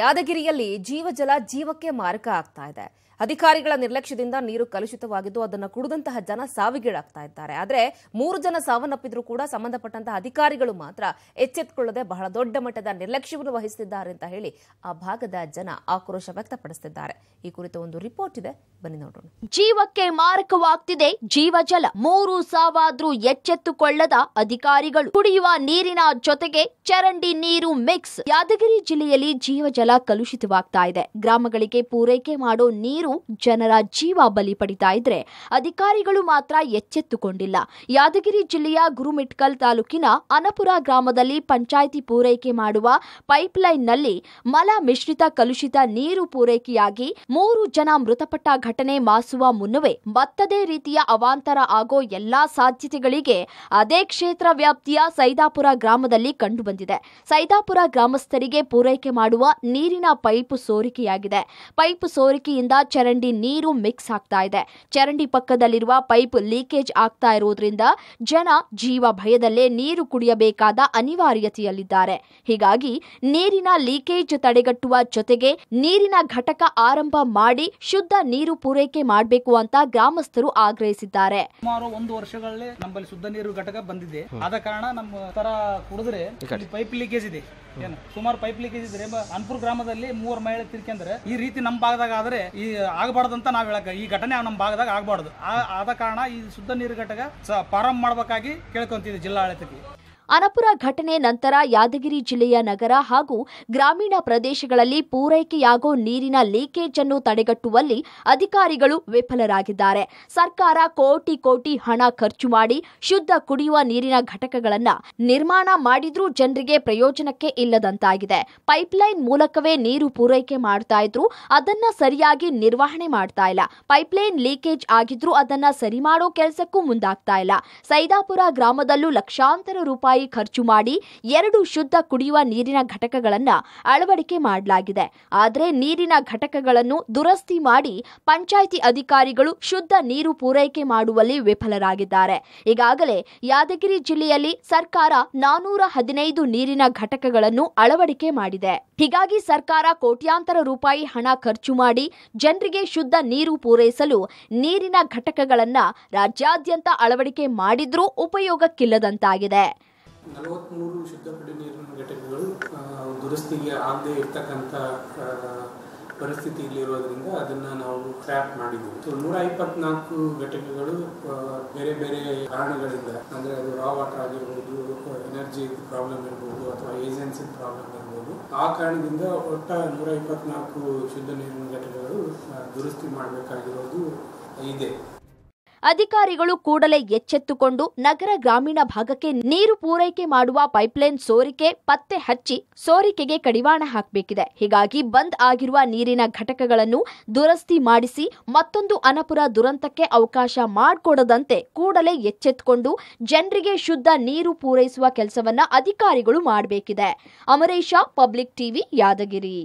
ಯಾದಗಿರಿಯಲ್ಲಿ ಜೀವಜಲ ಜೀವಕ್ಕೆ ಮಾರಕ ಆಗ್ತಾ ಇದೆ ಅಧಿಕಾರಿಗಳ ನಿರ್ಲಕ್ಷ್ಯದಿಂದ ನೀರು ಕಲುಷಿತವಾಗಿದ್ದು ಅದನ್ನು ಕುಡಿದಂತಹ ಜನ ಸಾವಿಗೀಡಾಗ್ತಾ ಇದ್ದಾರೆ ಆದರೆ ಮೂರು ಜನ ಸಾವನ್ನಪ್ಪಿದ್ರು ಕೂಡ ಸಂಬಂಧಪಟ್ಟಂತಹ ಅಧಿಕಾರಿಗಳು ಮಾತ್ರ ಎಚ್ಚೆತ್ತುಕೊಳ್ಳದೆ ಬಹಳ ದೊಡ್ಡ ಮಟ್ಟದ ನಿರ್ಲಕ್ಷ್ಯವನ್ನು ವಹಿಸುತ್ತಿದ್ದಾರೆ ಅಂತ ಹೇಳಿ ಆ ಭಾಗದ ಜನ ಆಕ್ರೋಶ ವ್ಯಕ್ತಪಡಿಸುತ್ತಿದ್ದಾರೆ ಈ ಕುರಿತು ಒಂದು ರಿಪೋರ್ಟ್ ಇದೆ ಬನ್ನಿ ನೋಡೋಣ ಜೀವಕ್ಕೆ ಮಾರಕವಾಗ್ತಿದೆ ಜೀವಜಲ ಮೂರು ಸಾವಾದ್ರೂ ಎಚ್ಚೆತ್ತುಕೊಳ್ಳದ ಅಧಿಕಾರಿಗಳು ಕುಡಿಯುವ ನೀರಿನ ಜೊತೆಗೆ ಚರಂಡಿ ನೀರು ಮಿಕ್ಸ್ ಯಾದಗಿರಿ ಜಿಲ್ಲೆಯಲ್ಲಿ ಜೀವಜಲ ಕಲುಷಿತವಾಗ್ತಾ ಇದೆ ಗ್ರಾಮಗಳಿಗೆ ಪೂರೈಕೆ ಮಾಡೋ ನೀರು ನೀರು ಜನರ ಜೀವ ಬಲಿ ಪಡಿತಾ ಇದ್ರೆ ಅಧಿಕಾರಿಗಳು ಮಾತ್ರ ಎಚ್ಚೆತ್ತುಕೊಂಡಿಲ್ಲ ಯಾದಗಿರಿ ಜಿಲ್ಲೆಯ ಗುರುಮಿಟ್ಕಲ್ ತಾಲೂಕಿನ ಅನಪುರ ಗ್ರಾಮದಲ್ಲಿ ಪಂಚಾಯಿತಿ ಪೂರೈಕೆ ಮಾಡುವ ಪೈಪ್ಲೈನ್ನಲ್ಲಿ ಮಲ ಮಿಶ್ರಿತ ಕಲುಷಿತ ನೀರು ಪೂರೈಕೆಯಾಗಿ ಮೂರು ಜನ ಮೃತಪಟ್ಟ ಘಟನೆ ಮಾಸುವ ಮುನ್ನವೇ ಮತ್ತದೇ ರೀತಿಯ ಅವಾಂತರ ಆಗೋ ಎಲ್ಲಾ ಸಾಧ್ಯತೆಗಳಿಗೆ ಅದೇ ಕ್ಷೇತ್ರ ವ್ಯಾಪ್ತಿಯ ಸೈದಾಪುರ ಗ್ರಾಮದಲ್ಲಿ ಕಂಡುಬಂದಿದೆ ಸೈದಾಪುರ ಗ್ರಾಮಸ್ಥರಿಗೆ ಪೂರೈಕೆ ಮಾಡುವ ನೀರಿನ ಪೈಪ್ ಸೋರಿಕೆಯಾಗಿದೆ ಪೈಪ್ ಸೋರಿಕೆಯಿಂದ ಚರಂಡಿ ನೀರು ಮಿಕ್ಸ್ ಆಗ್ತಾ ಇದೆ ಚರಂಡಿ ಪಕ್ಕದಲ್ಲಿರುವ ಪೈಪ್ ಲೀಕೇಜ್ ಆಗ್ತಾ ಇರುವುದರಿಂದ ಜನ ಜೀವ ಭಯದಲ್ಲೇ ನೀರು ಕುಡಿಯಬೇಕಾದ ಅನಿವಾರ್ಯತೆಯಲ್ಲಿದ್ದಾರೆ ಹೀಗಾಗಿ ನೀರಿನ ಲೀಕೇಜ್ ತಡೆಗಟ್ಟುವ ಜೊತೆಗೆ ನೀರಿನ ಘಟಕ ಆರಂಭ ಮಾಡಿ ಶುದ್ಧ ನೀರು ಪೂರೈಕೆ ಮಾಡಬೇಕು ಅಂತ ಗ್ರಾಮಸ್ಥರು ಆಗ್ರಹಿಸಿದ್ದಾರೆ ಸುಮಾರು ಒಂದು ವರ್ಷಗಳಲ್ಲಿ ನಮ್ಮಲ್ಲಿ ಶುದ್ಧ ನೀರು ಘಟಕ ಬಂದಿದೆ ಆದ ಕಾರಣ ನಮ್ಮ ತರ ಕುಡಿದ್ರೆ ಪೈಪ್ ಲೀಕೇಜ್ ಇದೆ ಸುಮಾರು ಪೈಪ್ ಲೀಕೇಜ್ ಇದ್ರೆ ಅನ್ಪುರ್ ಗ್ರಾಮದಲ್ಲಿ ಮೂವರು ಮಹಿಳೆ ತಿರ್ಕೆಂದ್ರೆ ಈ ರೀತಿ ನಮ್ಮ ಭಾಗದಾಗ ಆದ್ರೆ ಈ ಅಂತ ನಾವು ಹೇಳಕ್ಕೆ ಈ ಘಟನೆ ನಮ್ಮ ಭಾಗದಾಗ ಆಗಬಾರ್ದು ಆದ ಕಾರಣ ಈ ಶುದ್ಧ ನೀರು ಘಟಕ ಪ್ರಾರಂಭ ಮಾಡಬೇಕಾಗಿ ಕೇಳ್ಕೊಂತಿದ್ದೆ ಜಿಲ್ಲಾಡಳಿತಕ್ಕೆ ಅನಪುರ ಘಟನೆ ನಂತರ ಯಾದಗಿರಿ ಜಿಲ್ಲೆಯ ನಗರ ಹಾಗೂ ಗ್ರಾಮೀಣ ಪ್ರದೇಶಗಳಲ್ಲಿ ಪೂರೈಕೆಯಾಗೋ ನೀರಿನ ಲೀಕೇಜ್ ಅನ್ನು ತಡೆಗಟ್ಟುವಲ್ಲಿ ಅಧಿಕಾರಿಗಳು ವಿಫಲರಾಗಿದ್ದಾರೆ ಸರ್ಕಾರ ಕೋಟಿ ಕೋಟಿ ಹಣ ಖರ್ಚು ಮಾಡಿ ಶುದ್ಧ ಕುಡಿಯುವ ನೀರಿನ ಘಟಕಗಳನ್ನು ನಿರ್ಮಾಣ ಮಾಡಿದ್ರೂ ಜನರಿಗೆ ಪ್ರಯೋಜನಕ್ಕೆ ಇಲ್ಲದಂತಾಗಿದೆ ಪೈಪ್ಲೈನ್ ಮೂಲಕವೇ ನೀರು ಪೂರೈಕೆ ಮಾಡ್ತಾ ಇದ್ರು ಅದನ್ನ ಸರಿಯಾಗಿ ನಿರ್ವಹಣೆ ಮಾಡ್ತಾ ಇಲ್ಲ ಪೈಪ್ಲೈನ್ ಲೀಕೇಜ್ ಆಗಿದ್ರೂ ಅದನ್ನ ಸರಿ ಮಾಡೋ ಕೆಲಸಕ್ಕೂ ಮುಂದಾಗ್ತಾ ಇಲ್ಲ ಸೈದಾಪುರ ಗ್ರಾಮದಲ್ಲೂ ಲಕ್ಷಾಂತರ ರೂಪಾಯಿ ರೂಪಾಯಿ ಖರ್ಚು ಮಾಡಿ ಎರಡು ಶುದ್ಧ ಕುಡಿಯುವ ನೀರಿನ ಘಟಕಗಳನ್ನು ಅಳವಡಿಕೆ ಮಾಡಲಾಗಿದೆ ಆದರೆ ನೀರಿನ ಘಟಕಗಳನ್ನು ದುರಸ್ತಿ ಮಾಡಿ ಪಂಚಾಯಿತಿ ಅಧಿಕಾರಿಗಳು ಶುದ್ಧ ನೀರು ಪೂರೈಕೆ ಮಾಡುವಲ್ಲಿ ವಿಫಲರಾಗಿದ್ದಾರೆ ಈಗಾಗಲೇ ಯಾದಗಿರಿ ಜಿಲ್ಲೆಯಲ್ಲಿ ಸರ್ಕಾರ ನಾನೂರ ಹದಿನೈದು ನೀರಿನ ಘಟಕಗಳನ್ನು ಅಳವಡಿಕೆ ಮಾಡಿದೆ ಹೀಗಾಗಿ ಸರ್ಕಾರ ಕೋಟ್ಯಾಂತರ ರೂಪಾಯಿ ಹಣ ಖರ್ಚು ಮಾಡಿ ಜನರಿಗೆ ಶುದ್ಧ ನೀರು ಪೂರೈಸಲು ನೀರಿನ ಘಟಕಗಳನ್ನು ರಾಜ್ಯಾದ್ಯಂತ ಅಳವಡಿಕೆ ಮಾಡಿದ್ರೂ ಉಪಯೋಗಕ್ಕಿಲ್ಲದಂತಾಗಿದೆ ನಲವತ್ಮೂರು ಶುದ್ಧ ಕುಡಿ ನೀರಿನ ಘಟಕಗಳು ದುರಸ್ತಿಗೆ ಆಗದೆ ಇರ್ತಕ್ಕಂಥ ಪರಿಸ್ಥಿತಿಯಲ್ಲಿರೋದ್ರಿಂದ ಅದನ್ನು ನಾವು ಟ್ರ್ಯಾಕ್ ಮಾಡಿದ್ದೀವಿ ಸೊ ನೂರ ಇಪ್ಪತ್ನಾಲ್ಕು ಘಟಕಗಳು ಬೇರೆ ಬೇರೆ ಕಾರಣಗಳಿಂದ ಅಂದರೆ ಅದು ರಾ ವಾಟರ್ ಆಗಿರ್ಬೋದು ಎನರ್ಜಿ ಪ್ರಾಬ್ಲಮ್ ಇರ್ಬೋದು ಅಥವಾ ಏಜೆನ್ಸಿ ಪ್ರಾಬ್ಲಮ್ ಇರ್ಬೋದು ಆ ಕಾರಣದಿಂದ ಒಟ್ಟು ನೂರ ಇಪ್ಪತ್ನಾಲ್ಕು ಶುದ್ಧ ನೀರಿನ ಘಟಕಗಳು ದುರಸ್ತಿ ಮಾಡಬೇಕಾಗಿರೋದು ಇದೆ ಅಧಿಕಾರಿಗಳು ಕೂಡಲೇ ಎಚ್ಚೆತ್ತುಕೊಂಡು ನಗರ ಗ್ರಾಮೀಣ ಭಾಗಕ್ಕೆ ನೀರು ಪೂರೈಕೆ ಮಾಡುವ ಪೈಪ್ಲೈನ್ ಸೋರಿಕೆ ಪತ್ತೆ ಹಚ್ಚಿ ಸೋರಿಕೆಗೆ ಕಡಿವಾಣ ಹಾಕಬೇಕಿದೆ ಹೀಗಾಗಿ ಬಂದ್ ಆಗಿರುವ ನೀರಿನ ಘಟಕಗಳನ್ನು ದುರಸ್ತಿ ಮಾಡಿಸಿ ಮತ್ತೊಂದು ಅನಪುರ ದುರಂತಕ್ಕೆ ಅವಕಾಶ ಮಾಡಿಕೊಡದಂತೆ ಕೂಡಲೇ ಎಚ್ಚೆತ್ತುಕೊಂಡು ಜನರಿಗೆ ಶುದ್ಧ ನೀರು ಪೂರೈಸುವ ಕೆಲಸವನ್ನ ಅಧಿಕಾರಿಗಳು ಮಾಡಬೇಕಿದೆ ಅಮರೇಶ ಪಬ್ಲಿಕ್ ಟಿವಿ ಯಾದಗಿರಿ